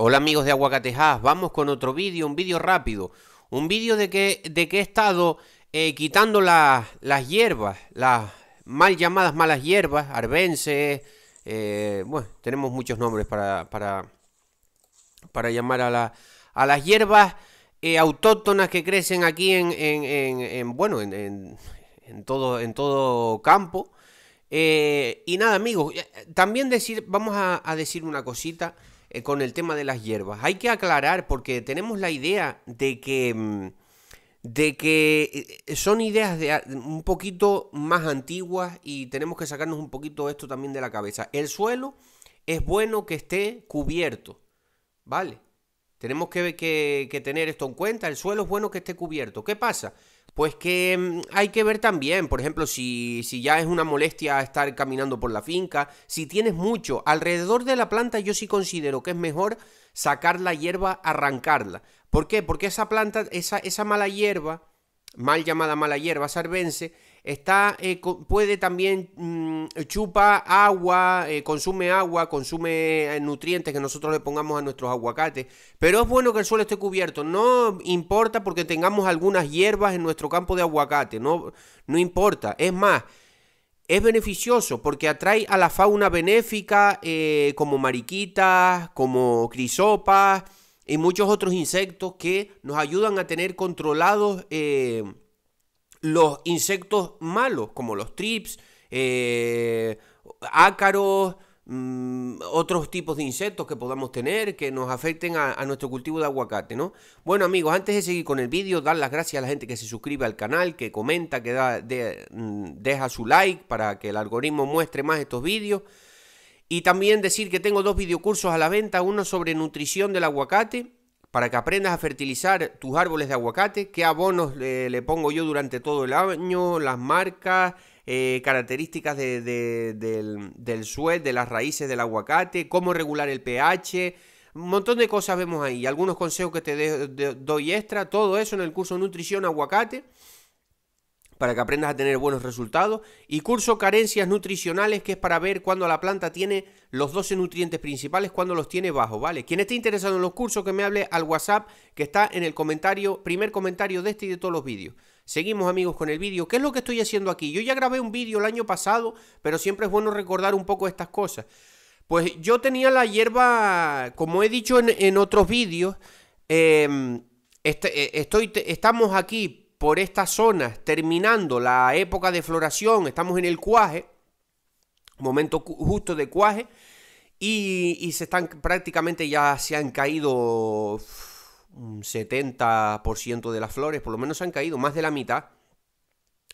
Hola amigos de Aguacatejas, vamos con otro vídeo, un vídeo rápido, un vídeo de que, de que he estado eh, quitando las hierbas, las mal llamadas malas hierbas, arbences eh, bueno, tenemos muchos nombres para, para, llamar a, a las hierbas eh, autóctonas que crecen aquí en, en en, todo, en todo campo. y nada amigos, también decir, vamos a decir una cosita. Eh, con el tema de las hierbas. Hay que aclarar porque tenemos la idea de que, mm, de que eh, son ideas de, un poquito más antiguas y tenemos que sacarnos un poquito esto también de la cabeza. El suelo es bueno que esté cubierto, ¿vale? Tenemos que, que, que, tener esto en cuenta. El suelo es bueno que esté cubierto. ¿Qué pasa? Pues que mm, hay que ver también, por ejemplo, si, si ya es una molestia estar caminando por la finca, si tienes mucho alrededor de la planta, yo sí considero que es mejor sacar la hierba, arrancarla. ¿Por qué? Porque esa planta, esa, esa mala hierba, mal llamada mala hierba sarvense, Está, eh, puede también mm, chupa agua, eh, consume agua, consume eh, nutrientes que nosotros le pongamos a nuestros aguacates. Pero es bueno que el suelo esté cubierto. No importa porque tengamos algunas hierbas en nuestro campo de aguacate. No, no importa. Es más, es beneficioso porque atrae a la fauna benéfica como mariquitas, como crisopas y muchos otros insectos que nos ayudan a tener controlados los insectos malos, como los trips, eh, ácaros, mm, otros tipos de insectos que podamos tener que nos afecten a, nuestro cultivo de aguacate, ¿no? Bueno amigos, antes de seguir con el vídeo, dar las gracias a la gente que se suscribe al canal, que comenta, que da, mm, deja su like para que el algoritmo muestre más estos vídeos. Y también decir que tengo dos videocursos a la venta, uno sobre nutrición del aguacate para que aprendas a fertilizar tus árboles de aguacate, qué abonos le, pongo yo durante todo el año, las marcas, eh, características del, del suelo, de las raíces del aguacate, cómo regular el pH, un montón de cosas vemos ahí, algunos consejos que te doy extra, todo eso en el curso Nutrición Aguacate para que aprendas a tener buenos resultados. Y curso carencias nutricionales, que es para ver cuando la planta tiene los 12 nutrientes principales, cuando los tiene bajos, ¿vale? Quien esté interesado en los cursos, que me hable al WhatsApp, que está en el comentario, primer comentario de este y de todos los vídeos. Seguimos amigos con el vídeo. ¿Qué es lo que estoy haciendo aquí? Yo ya grabé un vídeo el año pasado, pero siempre es bueno recordar un poco estas cosas. Pues yo tenía la hierba, como he dicho en, otros vídeos, em, este, eh, estoy, estamos aquí por estas zonas, terminando la época de floración, estamos en el cuaje, momento justo de cuaje, y, se están prácticamente ya se han caído un mm, 70% de las flores, por lo menos se han caído, más de la mitad.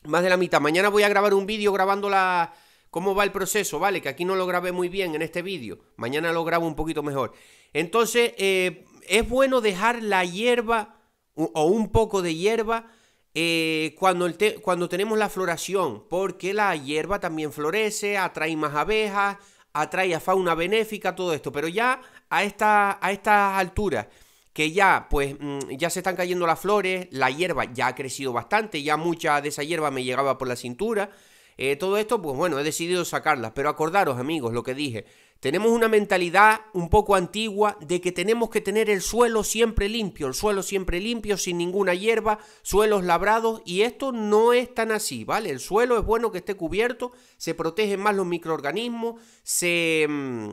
Más de la mitad. Mañana voy a grabar un vídeo grabando la, cómo va el proceso, ¿vale? Que aquí no lo grabé muy bien en este vídeo. Mañana lo grabo un poquito mejor. Entonces, eh, es bueno dejar la hierba o un poco de hierba eh, cuando, cuando tenemos la floración, porque la hierba también florece, atrae más abejas, atrae a fauna benéfica, todo esto. Pero ya a, esta, a estas alturas, que ya, pues, mm, ya se están cayendo las flores, la hierba ya ha crecido bastante, ya mucha de esa hierba me llegaba por la cintura. Eh, todo esto, pues bueno, he decidido sacarlas. Pero acordaros, amigos, lo que dije. Tenemos una mentalidad un poco antigua de que tenemos que tener el suelo siempre limpio, el suelo siempre limpio, sin ninguna hierba, suelos labrados, y esto no es tan así, ¿vale? El suelo es bueno que esté cubierto, se protegen más los microorganismos, se... Mm,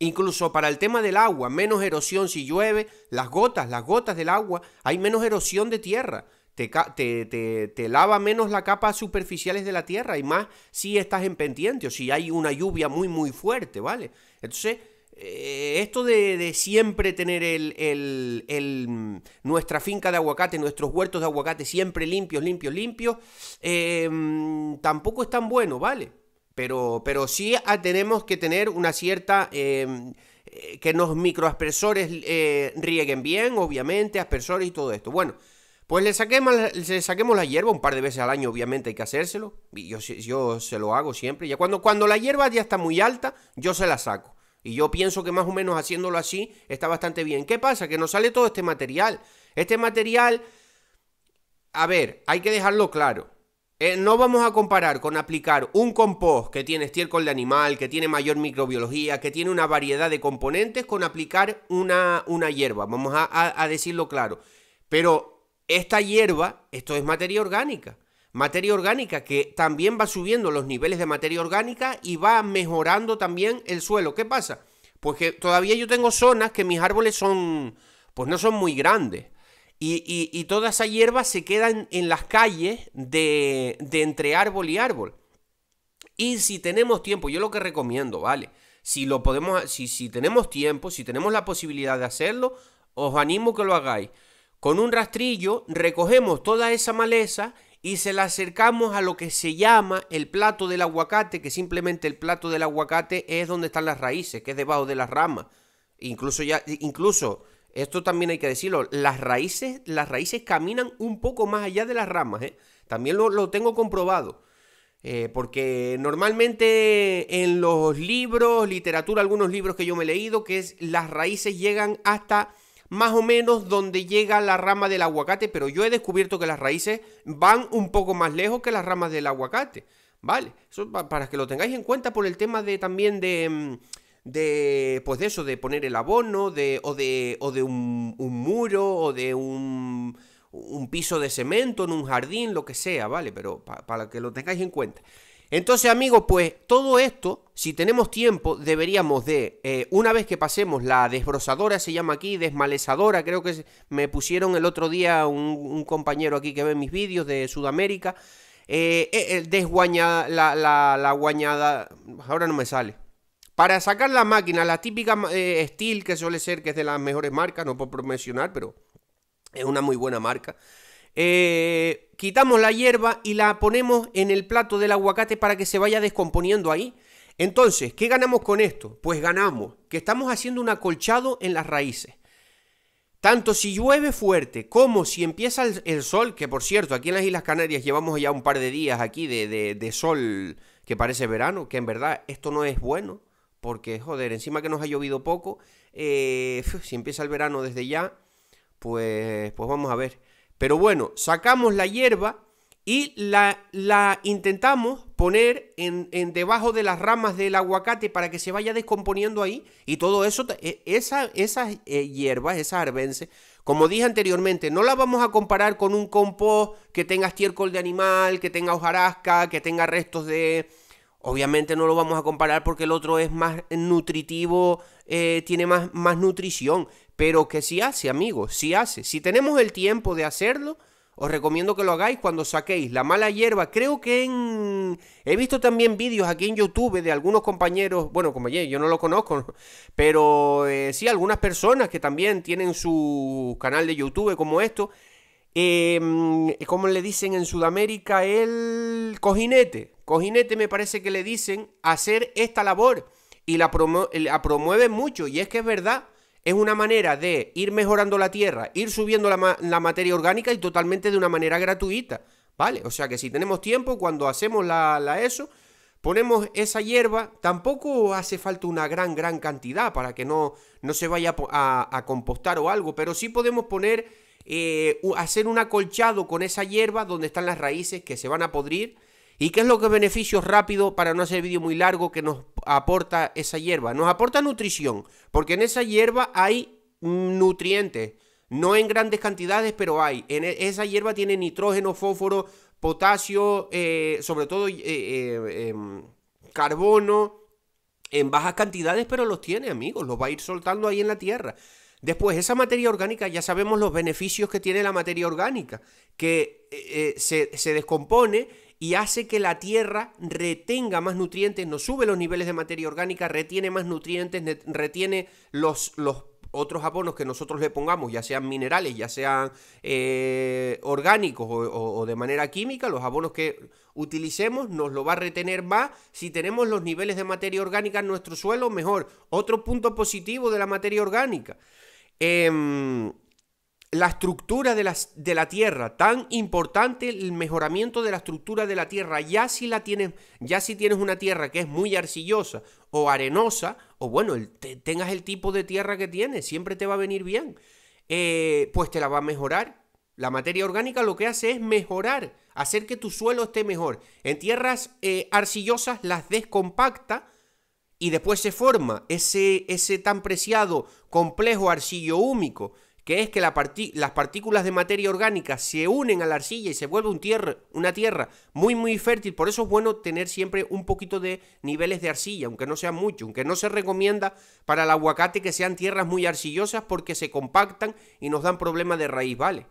incluso para el tema del agua, menos erosión si llueve, las gotas, las gotas del agua, hay menos erosión de tierra te, lava menos la capa superficiales de la tierra y más si estás en pendiente o si hay una lluvia muy muy fuerte, ¿vale? Entonces, eh, esto de, siempre tener el, el, el, nuestra finca de aguacate, nuestros huertos de aguacate siempre limpios, limpios, limpios, em, tampoco es tan bueno, ¿vale? Pero, pero sí ah, tenemos que tener una cierta... Em, eh, que los microaspersores eh, rieguen bien, obviamente, aspersores y todo esto. Bueno, pues le saquemos, saquemos la hierba un par de veces al año, obviamente hay que hacérselo. yo, yo se lo hago siempre. Ya cuando, cuando la hierba ya está muy alta, yo se la saco. Y yo pienso que más o menos haciéndolo así está bastante bien. ¿Qué pasa? Que nos sale todo este material. Este material, a ver, hay que dejarlo claro. Eh, no vamos a comparar con aplicar un compost que tiene estiércol de animal, que tiene mayor microbiología, que tiene una variedad de componentes, con aplicar una, una hierba. Vamos a decirlo claro. Pero esta hierba, esto es materia orgánica. Materia orgánica que también va subiendo los niveles de materia orgánica y va mejorando también el suelo. ¿Qué pasa? Pues que todavía yo tengo zonas que mis árboles son, pues no son muy grandes. Y, y, toda esa hierba se queda en, las calles de, de entre árbol y árbol. Y si tenemos tiempo, yo lo que recomiendo, ¿vale? Si lo podemos, si, si tenemos tiempo, si tenemos la posibilidad de hacerlo, os animo que lo hagáis. Con un rastrillo recogemos toda esa maleza y se la acercamos a lo que se llama el plato del aguacate, que simplemente el plato del aguacate es donde están las raíces, que es debajo de las ramas. Incluso ya, incluso, esto también hay que decirlo, las raíces, las raíces caminan un poco más allá de las ramas, ¿eh? También lo, tengo comprobado. Eh, porque normalmente en los libros, literatura, algunos libros que yo me he leído, que es las raíces llegan hasta más o menos donde llega la rama del aguacate, pero yo he descubierto que las raíces van un poco más lejos que las ramas del aguacate. ¿Vale? Eso para que lo tengáis en cuenta por el tema de también de mm, de pues de eso de poner el abono de o de o de un, muro o de un, un piso de cemento en un jardín lo que sea vale pero para que lo tengáis en cuenta entonces, amigos, pues todo esto, si tenemos tiempo, deberíamos de, eh, una vez que pasemos la desbrozadora, se llama aquí, desmalezadora, creo que me pusieron el otro día un, compañero aquí que ve mis vídeos de Sudamérica, eh, eh, desguañada, la, guañada, ahora no me sale. Para sacar la máquina, la típica Steel, que suele ser que es de las mejores marcas, no puedo promocionar, pero es una muy buena marca. Eh, quitamos la hierba y la ponemos en el plato del aguacate para que se vaya descomponiendo ahí. Entonces, ¿qué ganamos con esto? Pues ganamos que estamos haciendo un acolchado en las raíces. Tanto si llueve fuerte como si empieza el, sol, que por cierto, aquí en las Islas Canarias llevamos ya un par de días aquí de, de, sol que parece verano, que en verdad esto no es bueno, porque joder, encima que nos ha llovido poco, eh, si empieza el verano desde ya, pues, pues vamos a ver. Pero bueno, sacamos la hierba y la, la intentamos poner en, debajo de las ramas del aguacate para que se vaya descomponiendo ahí. Y todo eso, e, esa, esas eh, hierbas, esas arbences, como dije anteriormente, no la vamos a comparar con un compost que tenga estiércol de animal, que tenga hojarasca, que tenga restos de, Obviamente no lo vamos a comparar porque el otro es más nutritivo, eh, tiene más, más nutrición, pero que sí hace, amigos, sí hace. Si tenemos el tiempo de hacerlo, os recomiendo que lo hagáis cuando saquéis la mala hierba. Creo que He visto también vídeos aquí en YouTube de algunos compañeros, bueno, como yo no lo conozco, pero eh, sí, algunas personas que también tienen su canal de YouTube como esto. Em, como le dicen en Sudamérica? El cojinete. Cojinete me parece que le dicen hacer esta labor y la, eh, promueven mucho. Y es que es verdad, es una manera de ir mejorando la tierra, ir subiendo la, materia orgánica y totalmente de una manera gratuita. ¿Vale? O sea que si tenemos tiempo, cuando hacemos la, ESO, ponemos esa hierba, tampoco hace falta una gran, gran cantidad para que no, no se vaya a, compostar o algo, pero sí podemos poner, eh, hacer un acolchado con esa hierba donde están las raíces que se van a podrir ¿Y qué es lo que beneficios rápido para no hacer vídeo muy largo que nos aporta esa hierba? Nos aporta nutrición, porque en esa hierba hay nutrientes, no en grandes cantidades, pero hay. En e, esa hierba tiene nitrógeno, fósforo, potasio, eh, sobre todo eh, eh, em, carbono, en bajas cantidades, pero los tiene, amigos, los va a ir soltando ahí en la tierra. Después, esa materia orgánica, ya sabemos los beneficios que tiene la materia orgánica, que se, descompone y hace que la tierra retenga más nutrientes, nos sube los niveles de materia orgánica, retiene más nutrientes, retiene los, los otros abonos que nosotros le pongamos, ya sean minerales, ya sean eh, orgánicos o, de manera química, los abonos que utilicemos nos lo va a retener más. Si tenemos los niveles de materia orgánica en nuestro suelo, mejor. Otro punto positivo de la materia orgánica. Em, la estructura de la, de la, tierra, tan importante el mejoramiento de la estructura de la tierra, ya si la tienes, ya si tienes una tierra que es muy arcillosa o arenosa, o bueno, tengas el tipo de tierra que tienes, siempre te va a venir bien, eh, pues te la va a mejorar. La materia orgánica lo que hace es mejorar, hacer que tu suelo esté mejor. En tierras eh, arcillosas las descompacta y después se forma ese, ese tan preciado complejo arcillo húmico que es que las partículas de materia orgánica se unen a la arcilla y se vuelve una tierra muy muy fértil. Por eso es bueno tener siempre un poquito de niveles de arcilla, aunque no sea mucho, aunque no se recomienda para el aguacate que sean tierras muy arcillosas porque se compactan y nos dan problemas de raíz, ¿vale?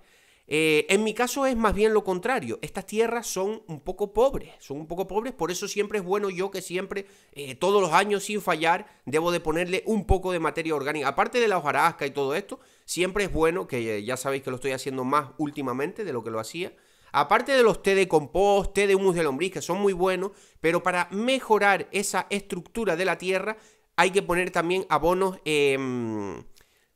Eh, en mi caso es más bien lo contrario. Estas tierras son un poco pobres, son un poco pobres, por eso siempre es bueno yo que siempre, eh, todos los años sin fallar, debo de ponerle un poco de materia orgánica. Aparte de la hojarasca y todo esto, siempre es bueno, que eh, ya sabéis que lo estoy haciendo más últimamente de lo que lo hacía. Aparte de los té de compost, té de humus de lombriz, que son muy buenos, pero para mejorar esa estructura de la tierra hay que poner también abonos em,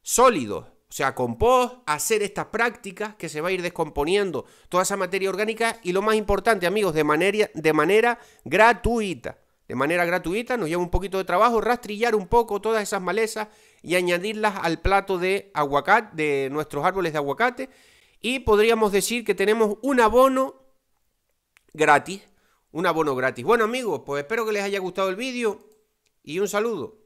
sólidos o sea, compost, hacer estas prácticas que se va a ir descomponiendo toda esa materia orgánica y lo más importante, amigos, de manera, de manera gratuita. De manera gratuita nos lleva un poquito de trabajo rastrillar un poco todas esas malezas y añadirlas al plato de aguacate, de nuestros árboles de aguacate. Y podríamos decir que tenemos un abono gratis, un abono gratis. Bueno amigos, pues espero que les haya gustado el vídeo y un saludo.